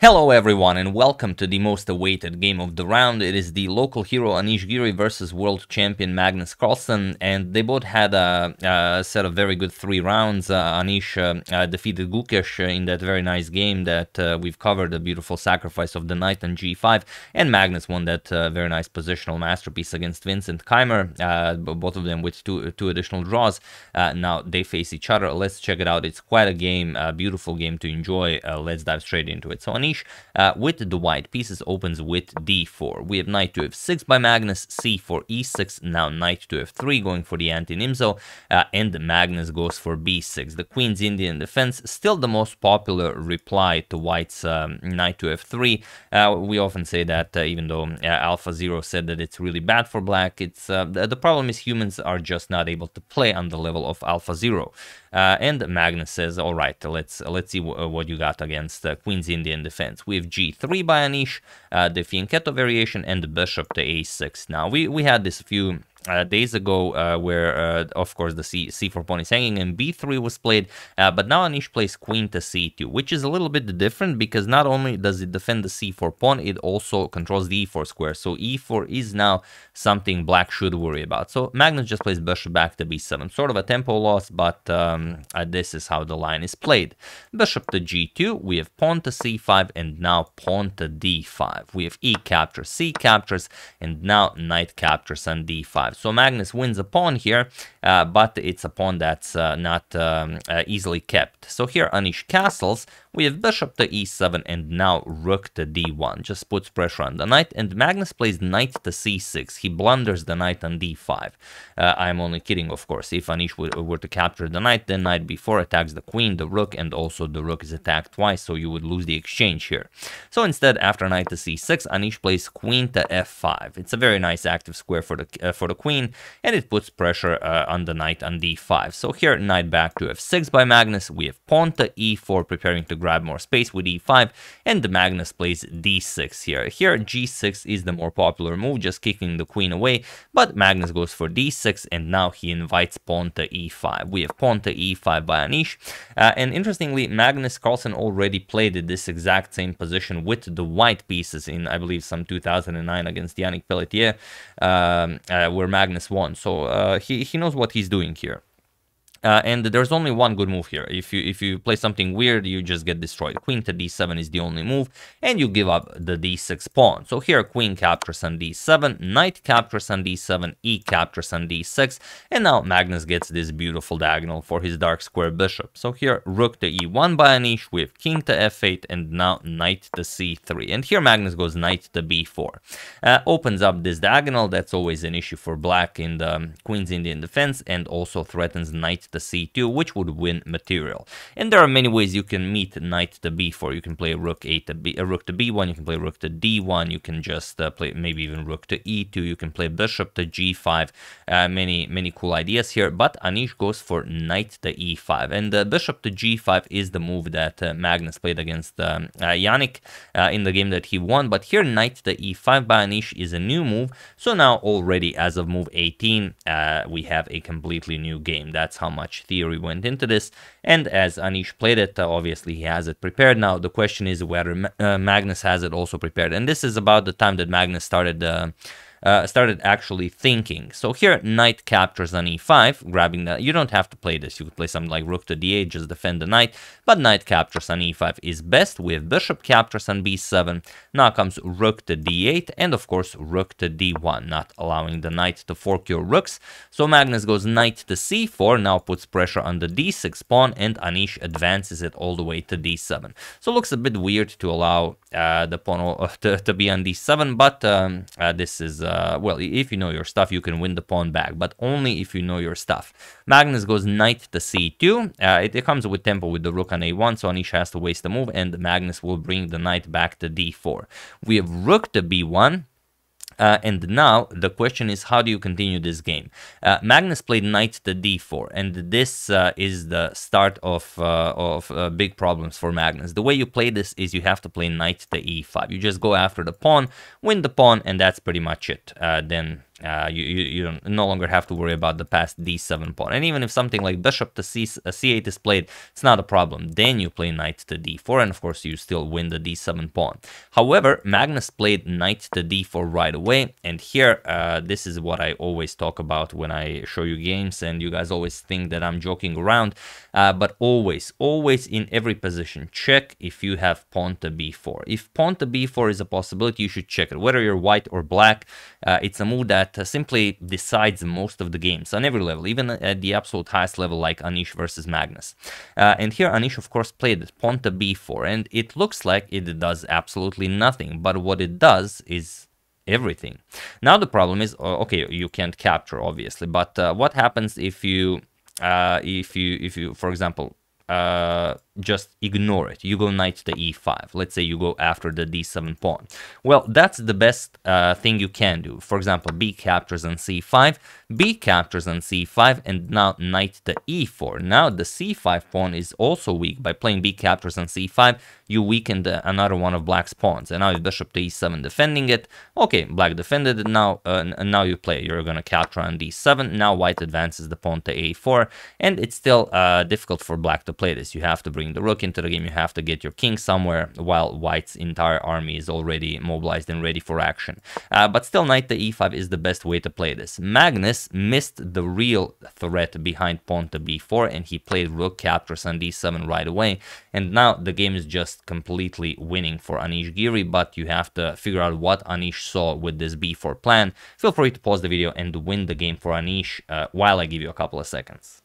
Hello everyone and welcome to the most awaited game of the round. It is the local hero Anish Giri versus world champion Magnus Carlsen and they both had a, a set of very good three rounds. Uh, Anish uh, uh, defeated Gukesh uh, in that very nice game that uh, we've covered, a beautiful sacrifice of the knight on g5 and Magnus won that uh, very nice positional masterpiece against Vincent Keimer, both of them with two, two additional draws. now they face each other. Let's check it out. It's quite a game, a beautiful game to enjoy. let's dive straight into it. So Anish uh, with the white pieces opens with d4. We have knight to f6 by Magnus, c4, e6, now knight to f3 going for the anti-Nimzo, uh, and Magnus goes for b6. The Queen's Indian defense, still the most popular reply to white's um, knight to f3. Uh, we often say that uh, even though uh, Alpha 0 said that it's really bad for black, it's uh, the, the problem is humans are just not able to play on the level of Alpha 0. Uh, and Magnus says, "All right, let's let's see what you got against uh, Queen's Indian defense." defense with g3 by Anish, uh, the fianchetto variation, and the bishop to a6. Now, we, we had this few uh, days ago, uh, where uh, of course the c c4 pawn is hanging and b3 was played, uh, but now Anish plays queen to c2, which is a little bit different because not only does it defend the c4 pawn, it also controls the e4 square. So e4 is now something black should worry about. So Magnus just plays bishop back to b7, sort of a tempo loss, but um, uh, this is how the line is played. Bishop to g2, we have pawn to c5, and now pawn to d5. We have e captures, c captures, and now knight captures on d5. So Magnus wins a pawn here, uh, but it's a pawn that's uh, not um, uh, easily kept. So here Anish castles, we have bishop to e7 and now rook to d1, just puts pressure on the knight, and Magnus plays knight to c6. He blunders the knight on d5. Uh, I'm only kidding, of course. If Anish were to capture the knight, the knight b4 attacks the queen, the rook, and also the rook is attacked twice, so you would lose the exchange here. So instead, after knight to c6, Anish plays queen to f5. It's a very nice active square for the uh, for the queen, and it puts pressure uh, on the knight on d5. So here, knight back to f6 by Magnus. We have pawn to e4, preparing to grab grab more space with e5 and the Magnus plays d6 here. Here g6 is the more popular move, just kicking the queen away, but Magnus goes for d6 and now he invites pawn to e5. We have pawn to e5 by Anish uh, and interestingly Magnus Carlsen already played this exact same position with the white pieces in I believe some 2009 against Yannick Pelletier um, uh, where Magnus won. So uh, he, he knows what he's doing here. Uh, and there's only one good move here. If you if you play something weird, you just get destroyed. Queen to d7 is the only move, and you give up the d6 pawn. So here, queen captures on d7, knight captures on d7, e captures on d6, and now Magnus gets this beautiful diagonal for his dark square bishop. So here, rook to e1 by an inch, we have king to f8, and now knight to c3. And here, Magnus goes knight to b4. Uh, opens up this diagonal, that's always an issue for black in the um, Queen's Indian defense, and also threatens knight the to c2, which would win material. And there are many ways you can meet knight to b4. You can play rook a to b, a uh, rook to b1. You can play rook to d1. You can just uh, play maybe even rook to e2. You can play bishop to g5. Uh, many many cool ideas here. But Anish goes for knight to e5, and uh, bishop to g5 is the move that uh, Magnus played against um, uh, Yannick in the game that he won. But here knight to e5 by Anish is a new move. So now already as of move 18, we have a completely new game. That's how much theory went into this. And as Anish played it, uh, obviously he has it prepared. Now, the question is whether uh, Magnus has it also prepared. And this is about the time that Magnus started uh, uh, started actually thinking. So here, knight captures on e5, grabbing that. You don't have to play this. You could play something like rook to d8, just defend the knight. But knight captures on e5 is best. We have bishop captures on b7. Now comes rook to d8, and of course, rook to d1, not allowing the knight to fork your rooks. So Magnus goes knight to c4, now puts pressure on the d6 pawn, and Anish advances it all the way to d7. So looks a bit weird to allow uh, the pawn to, to, be on d7, but um, uh, this is uh, well, if you know your stuff, you can win the pawn back, but only if you know your stuff. Magnus goes knight to c2. Uh, it, it, comes with tempo with the rook on a1, so Anish has to waste the move, and Magnus will bring the knight back to d4. We have rook to b1. Uh, and now the question is how do you continue this game? Uh, Magnus played knight to d4, and this uh, is the start of, uh, of uh, big problems for Magnus. The way you play this is you have to play knight to e5. You just go after the pawn, win the pawn, and that's pretty much it. Uh, then uh, you, you, you, no longer have to worry about the past d7 pawn. And even if something like bishop to c, uh, c8 is played, it's not a problem. Then you play knight to d4, and of course you still win the d7 pawn. However, Magnus played knight to d4 right away, and here uh, this is what I always talk about when I show you games, and you guys always think that I'm joking around uh, but always, always in every position, check if you have pawn to b4. If pawn to b4 is a possibility, you should check it. Whether you're white or black, uh, it's a move that uh, simply decides most of the games on every level, even at the absolute highest level like Anish versus Magnus. Uh, and here Anish, of course, played pawn to b4, and it looks like it does absolutely nothing, but what it does is everything. Now the problem is, uh, okay, you can't capture obviously, but uh, what happens if you uh, if you if you for example uh, just ignore it. You go knight to e5. Let's say you go after the d7 pawn. Well, that's the best uh, thing you can do. For example, b captures on c5, b captures on c5, and now knight to e4. Now the c5 pawn is also weak. By playing b captures on c5, you weaken the, another one of black's pawns. And now with bishop to e7 defending it, okay, black defended it. Now, uh, now you play. You're going to capture on d7. Now white advances the pawn to a4, and it's still uh, difficult for black to play this. You have to bring the rook into the game, you have to get your king somewhere while white's entire army is already mobilized and ready for action. Uh, but still, knight to e5 is the best way to play this. Magnus missed the real threat behind pawn to b4 and he played rook captures on d7 right away. And now the game is just completely winning for Anish Giri, but you have to figure out what Anish saw with this b4 plan. Feel free to pause the video and win the game for Anish uh, while I give you a couple of seconds.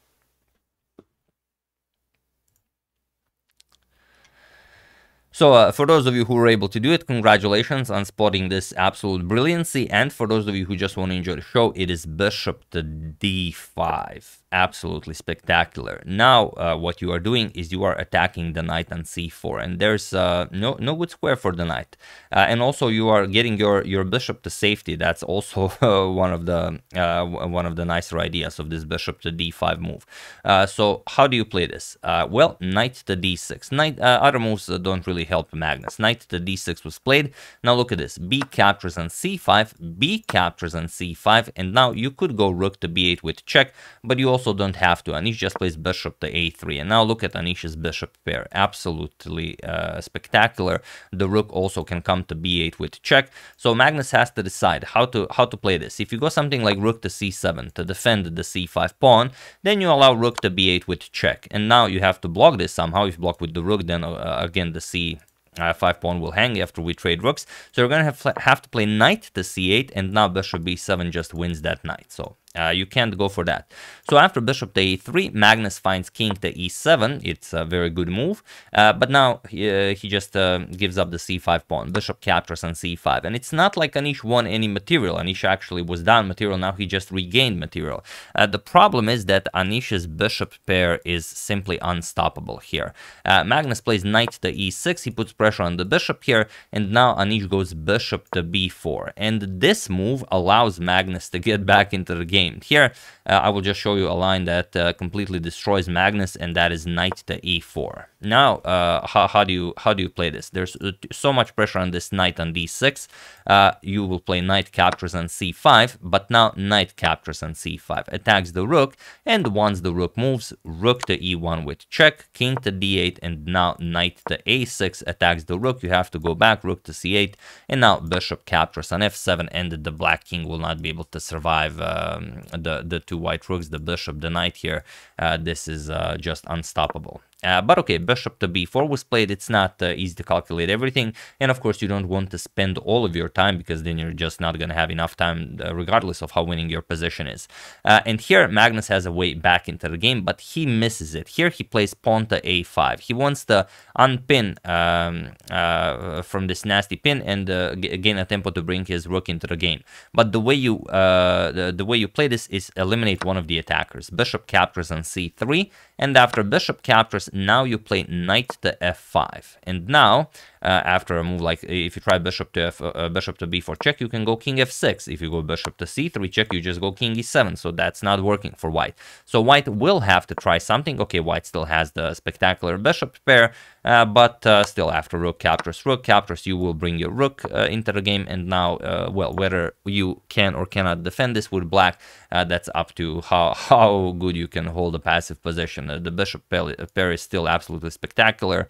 So uh, for those of you who were able to do it, congratulations on spotting this absolute brilliancy. And for those of you who just want to enjoy the show, it is bishop to d5 absolutely spectacular. Now, uh, what you are doing is you are attacking the knight on c4, and there's uh, no no good square for the knight. Uh, and also, you are getting your your bishop to safety. That's also one of the uh, one of the nicer ideas of this bishop to d5 move. Uh, so, how do you play this? Uh, well, knight to d6. Knight other moves don't really help Magnus. Knight to d6 was played. Now look at this. B captures on c5. B captures on c5, and now you could go rook to b8 with check, but you also also don't have to. Anish just plays bishop to a3. And now look at Anish's bishop pair. Absolutely uh, spectacular. The rook also can come to b8 with check. So Magnus has to decide how to how to play this. If you go something like rook to c7 to defend the c5 pawn, then you allow rook to b8 with check. And now you have to block this somehow. If you block with the rook, then uh, again the c uh, 5 pawn will hang after we trade rooks. So you're going to have, have to play knight to c8 and now bishop b7 just wins that knight. So uh, you can't go for that. So after bishop to e 3 Magnus finds king to e7. It's a very good move. Uh, but now he, uh, he just uh, gives up the c5 pawn. Bishop captures on c5. And it's not like Anish won any material. Anish actually was down material. Now he just regained material. Uh, the problem is that Anish's bishop pair is simply unstoppable here. Magnus plays knight to e6. He puts pressure on the bishop here. And now Anish goes bishop to b4. And this move allows Magnus to get back into the game here, uh, I will just show you a line that uh, completely destroys Magnus, and that is knight to e4. Now, uh, how, how, do you how do you play this? There's uh, so much pressure on this knight on d6. Uh, you will play knight captures on c5, but now knight captures on c5, attacks the rook, and once the rook moves, rook to e1 with check, king to d8, and now knight to a6 attacks the rook. You have to go back, rook to c8, and now bishop captures on f7, and the black king will not be able to survive um, the, the two white rooks, the bishop, the knight here, uh, this is uh, just unstoppable. Uh, but okay, bishop to b4 was played, it's not uh, easy to calculate everything, and of course you don't want to spend all of your time because then you're just not going to have enough time uh, regardless of how winning your position is. Uh, and here Magnus has a way back into the game, but he misses it. Here he plays pawn to a5. He wants to unpin um, uh, from this nasty pin and uh, gain a tempo to bring his rook into the game. But the way you the, the way you play this is eliminate one of the attackers. Bishop captures on c3, and after bishop captures now you play knight to f5. And now, uh, after a move like if you try bishop to f, uh, bishop to b4 check, you can go king f6. If you go bishop to c3 check, you just go king e7. So that's not working for white. So white will have to try something. Okay, white still has the spectacular bishop pair, uh, but uh, still after rook captures rook captures, you will bring your rook uh, into the game. And now, uh, well, whether you can or cannot defend this with black, that's up to how, how good you can hold a passive position. the bishop pair is still absolutely spectacular.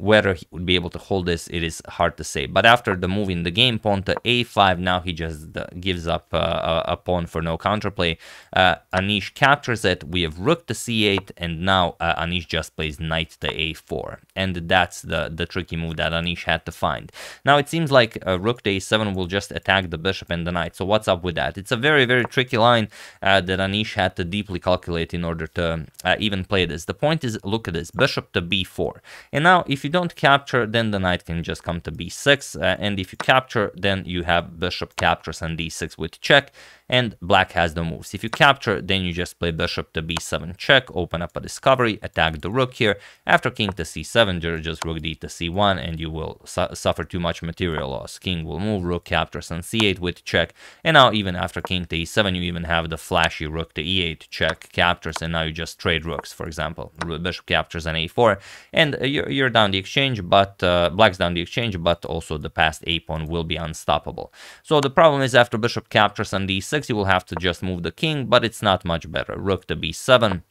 Whether he would be able to hold this, it is hard to say. But after the move in the game, pawn to a5, now he just uh, gives up uh, uh, a pawn for no counterplay. Uh, Anish captures it. We have rook to c8, and now uh, Anish just plays knight to a4. And that's the, the tricky move that Anish had to find. Now it seems like uh, rook to a7 will just attack the bishop and the knight. So what's up with that? It's a very, very tricky line uh, that Anish had to deeply calculate in order to uh, even play this. The point is, look at this, bishop to b4. And now if you you don't capture, then the knight can just come to b6. Uh, and if you capture, then you have bishop captures on d6 with check and black has the moves. If you capture, then you just play bishop to b7 check, open up a discovery, attack the rook here. After king to c7, you're just rook d to c1, and you will su suffer too much material loss. King will move, rook captures on c8 with check, and now even after king to e7, you even have the flashy rook to e8 check captures, and now you just trade rooks, for example. Bishop captures on a4, and uh, you're, you're down the exchange, but uh, black's down the exchange, but also the past a pawn will be unstoppable. So the problem is after bishop captures on d6, you will have to just move the king, but it's not much better. Rook to b7,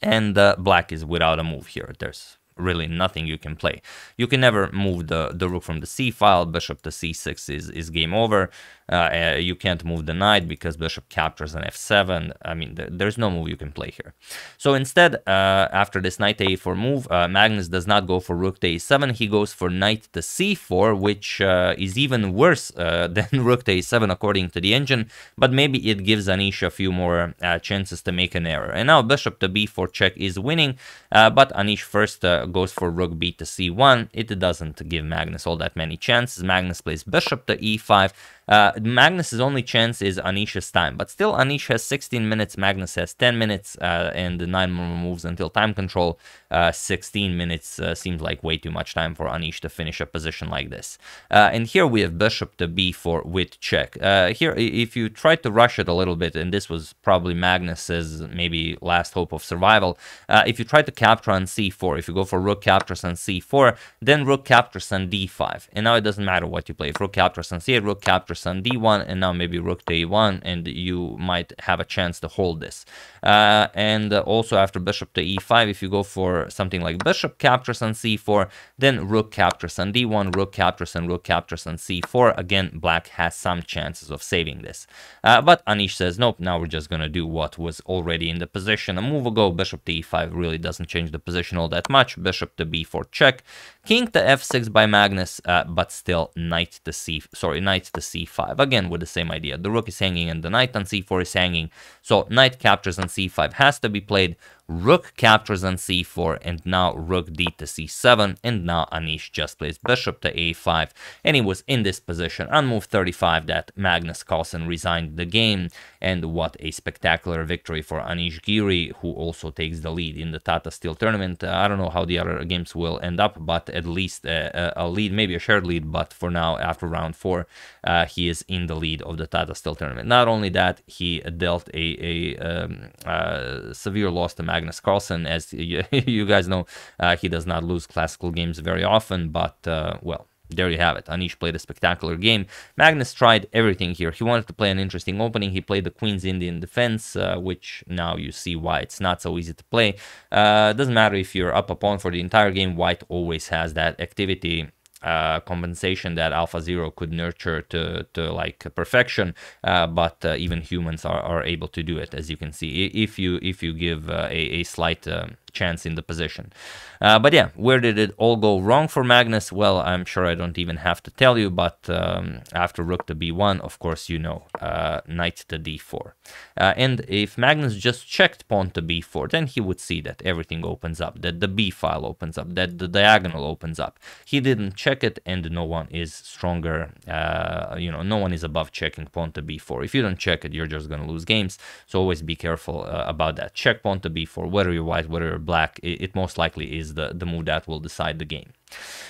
and uh, black is without a move here. There's really nothing you can play. You can never move the, the rook from the c file, bishop to c6 is, is game over. Uh, uh, you can't move the knight because bishop captures an f7. I mean, th there's no move you can play here. So instead, uh, after this knight a4 move, uh, Magnus does not go for rook to a7. He goes for knight to c4, which uh, is even worse uh, than rook to a7 according to the engine, but maybe it gives Anish a few more chances to make an error. And now bishop to b4 check is winning, but Anish first goes for rook b to c1. It doesn't give Magnus all that many chances. Magnus plays bishop to e5. Uh, Magnus's only chance is Anish's time, but still Anish has 16 minutes, Magnus has 10 minutes, uh, and 9 more moves until time control. Uh, 16 minutes uh, seems like way too much time for Anish to finish a position like this. Uh, and here we have bishop to b4 with check. Uh, here, if you try to rush it a little bit, and this was probably Magnus's maybe last hope of survival, if you try to capture on c4, if you go for for rook captures and c4, then rook captures and d5. And now it doesn't matter what you play. If rook captures and c8, rook captures and d1, and now maybe rook to e1, and you might have a chance to hold this. Uh, and also after bishop to e5, if you go for something like bishop captures and c4, then rook captures and d1, rook captures and rook captures and c4. Again, black has some chances of saving this. Uh, but Anish says, nope, now we're just going to do what was already in the position. A move ago, bishop to e5 really doesn't change the position all that much bishop to b4 check, king to f6 by Magnus, uh, but still knight to c, sorry, knight to c5. Again, with the same idea, the rook is hanging and the knight on c4 is hanging, so knight captures on c5 has to be played, Rook captures on c4, and now rook d to c7, and now Anish just plays bishop to a5, and he was in this position on move 35 that Magnus Carlsen resigned the game, and what a spectacular victory for Anish Giri, who also takes the lead in the Tata Steel tournament. Uh, I don't know how the other games will end up, but at least uh, uh, a lead, maybe a shared lead, but for now, after round four, uh, he is in the lead of the Tata Steel tournament. Not only that, he dealt a, a um, uh, severe loss to Magnus Magnus Carlsen. As you, you guys know, uh, he does not lose classical games very often, but uh, well, there you have it. Anish played a spectacular game. Magnus tried everything here. He wanted to play an interesting opening. He played the Queen's Indian defense, uh, which now you see why it's not so easy to play. Uh, doesn't matter if you're up a pawn for the entire game. White always has that activity uh, compensation that Alpha Zero could nurture to, to like perfection, uh, but uh, even humans are, are able to do it, as you can see, if you if you give uh, a, a slight um, chance in the position. Uh, but yeah, where did it all go wrong for Magnus? Well, I'm sure I don't even have to tell you, but um, after rook to b1, of course, you know, uh, knight to d4. Uh, and if Magnus just checked pawn to b4, then he would see that everything opens up, that the b file opens up, that the diagonal opens up. He didn't check it, and no one is stronger, uh, you know, no one is above checking pawn to b4. If you don't check it, you're just going to lose games. So always be careful uh, about that. Check pawn to b4, whether you're white, whether you're black, it, it, most likely is the, the move that will decide the game.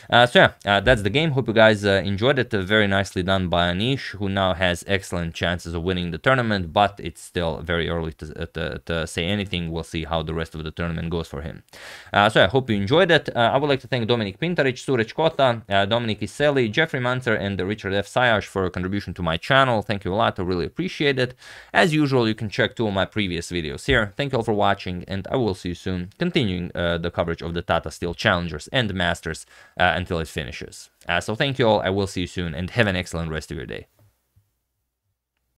Uh, so yeah, uh, that's the game. Hope you guys uh, enjoyed it. Uh, very nicely done by Anish, who now has excellent chances of winning the tournament, but it's still very early to, uh, to, to say anything. We'll see how the rest of the tournament goes for him. Uh, so I yeah, hope you enjoyed it. I would like to thank Dominic Pinterich, Suraj Kota, Dominic Iseli, Jeffrey Manser, and Richard F. Sayaj for a contribution to my channel. Thank you a lot. I really appreciate it. As usual, you can check two of my previous videos here. Thank you all for watching, and I will see you soon continuing uh, the coverage of the Tata Steel Challengers and Masters uh, until it finishes. Uh, so thank you all, I will see you soon, and have an excellent rest of your day.